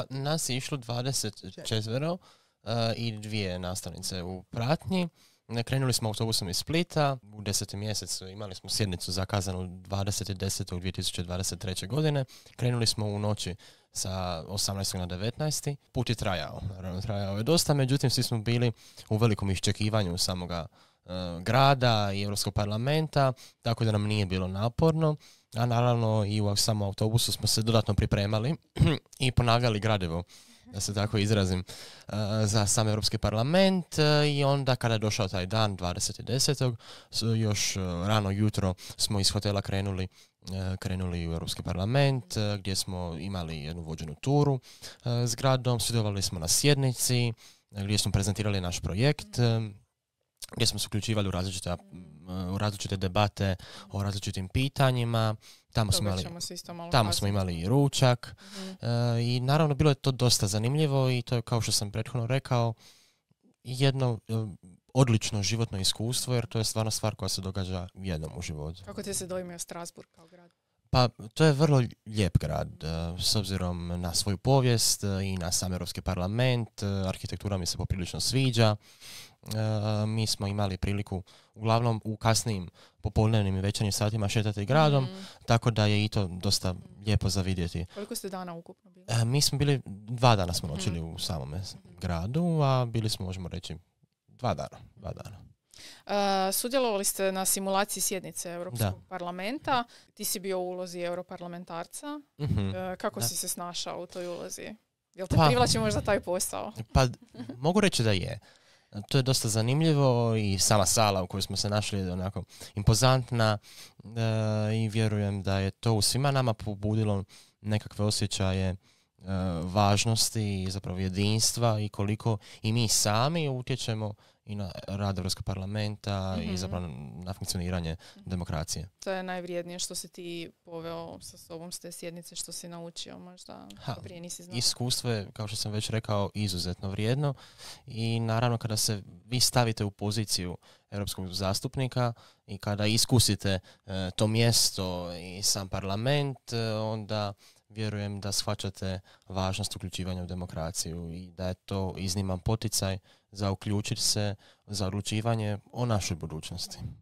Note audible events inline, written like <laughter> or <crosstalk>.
Pa nas je išlo 24 eh, i dvije nastavnice u pratnji. Krenuli smo autobusom iz Splita, u deset mjesecu imali smo sjednicu zakazanu 20.10.2023. godine. Krenuli smo u noći sa 18. na 19. Put je trajao, naravno trajao je dosta, međutim svi smo bili u velikom iščekivanju samoga E, grada i Europskog parlamenta, tako da nam nije bilo naporno. A naravno i u samom autobusu smo se dodatno pripremali <clears throat> i ponavljali gradevo, da se tako izrazim, e, za sam Europski parlament e, i onda kada je došao taj dan, 20.10. još rano jutro smo iz hotela krenuli krenuli u Europski parlament gdje smo imali jednu vođenu turu s gradom, sudjelovali smo na sjednici gdje smo prezentirali naš projekt gdje smo se uključivali u različite, debate o različitim pitanjima. Tamo, smo imali, tamo smo imali i ručak mhm. e, i naravno bilo je to dosta zanimljivo i to je kao što sam prethodno rekao jedno e, odlično životno iskustvo jer to je stvarno stvar koja se događa jednom u životu. Kako ti se dojmio Strasburg kao grad? Pa to je vrlo lijep grad, e, s obzirom na svoju povijest e, i na sam Europski parlament, e, arhitektura mi se poprilično sviđa. Mi smo imali priliku uglavnom u kasnim, popolnevnim i večernjim satima šetati gradom, mhm. tako da je i to dosta lijepo za vidjeti. Koliko ste dana ukupno bili? Mi smo bili, dva dana smo noćili mhm. u samome gradu, a bili smo, možemo reći, dva dana. Dva dana. Uh, sudjelovali ste na simulaciji sjednice Europskog parlamenta. Ti si bio u ulozi europarlamentarca. Mhm. Uh, kako si se snašao u toj ulozi? Jel te pa- privlači možda taj posao? Pa, mogu reći da je. To je dosta zanimljivo i sama sala u kojoj smo se našli je onako impozantna uh, i vjerujem da je to u svima nama pobudilo nekakve osjećaje E, važnosti i zapravo jedinstva i koliko i mi sami utječemo i na rad Europskog parlamenta i mhm. zapravo na funkcioniranje demokracije. To je najvrijednije što si ti poveo sa sobom s te sjednice, što si naučio možda ha, prije nisi znao. Iskustvo je, kao što sam već rekao, izuzetno vrijedno i naravno kada se vi stavite u poziciju europskog zastupnika i kada iskusite e, to mjesto i sam parlament, e, onda vjerujem da shvaćate važnost uključivanja u demokraciju i da je to izniman poticaj za uključiti se za odlučivanje o našoj budućnosti.